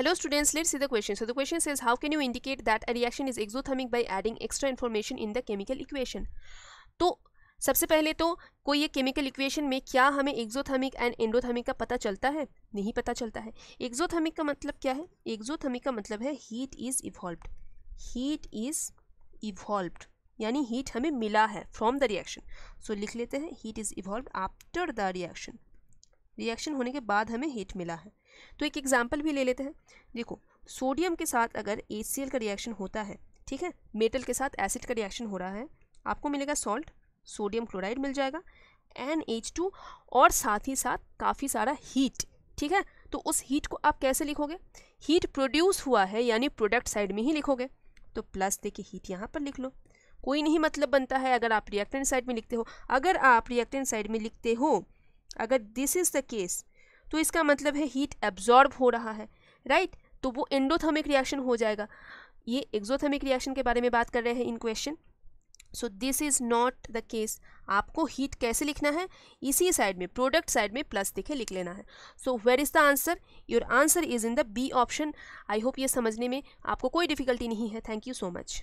Hello students, let's see the question. So the question says how can you indicate that a reaction is exothermic by adding extra information in the chemical equation? तो सबसे पहले तो कोई ये chemical equation में क्या हमें exothermic and endothermic का पता चलता है नहीं पता चलता है एक्जोथर्मिक का मतलब क्या है एक्जोथर्मिक का मतलब है heat is evolved heat is evolved यानी हीट हमें मिला है फ्रॉम द रिएक्शन सो लिख लेते हैं heat is evolve after the reaction reaction होने के बाद हमें हीट मिला है तो एक एग्जाम्पल भी ले लेते हैं देखो सोडियम के साथ अगर ए का रिएक्शन होता है ठीक है मेटल के साथ एसिड का रिएक्शन हो रहा है आपको मिलेगा सॉल्ट सोडियम क्लोराइड मिल जाएगा एन एच टू और साथ ही साथ काफ़ी सारा हीट ठीक है तो उस हीट को आप कैसे लिखोगे हीट प्रोड्यूस हुआ है यानी प्रोडक्ट साइड में ही लिखोगे तो प्लस देखिए हीट यहाँ पर लिख लो कोई नहीं मतलब बनता है अगर आप रिएक्टेंट साइड में लिखते हो अगर आप रिएक्टेंट साइड में लिखते हो अगर दिस इज़ द केस तो इसका मतलब है हीट एब्जॉर्ब हो रहा है राइट तो वो एंडोथर्मिक रिएक्शन हो जाएगा ये एक्जोथर्मिक रिएक्शन के बारे में बात कर रहे हैं in question so this is not the case आपको हीट कैसे लिखना है इसी साइड में प्रोडक्ट साइड में प्लस दिखे लिख लेना है so where is the answer your answer is in the B option I hope ये समझने में आपको कोई डिफिकल्टी नहीं है थैंक यू सो मच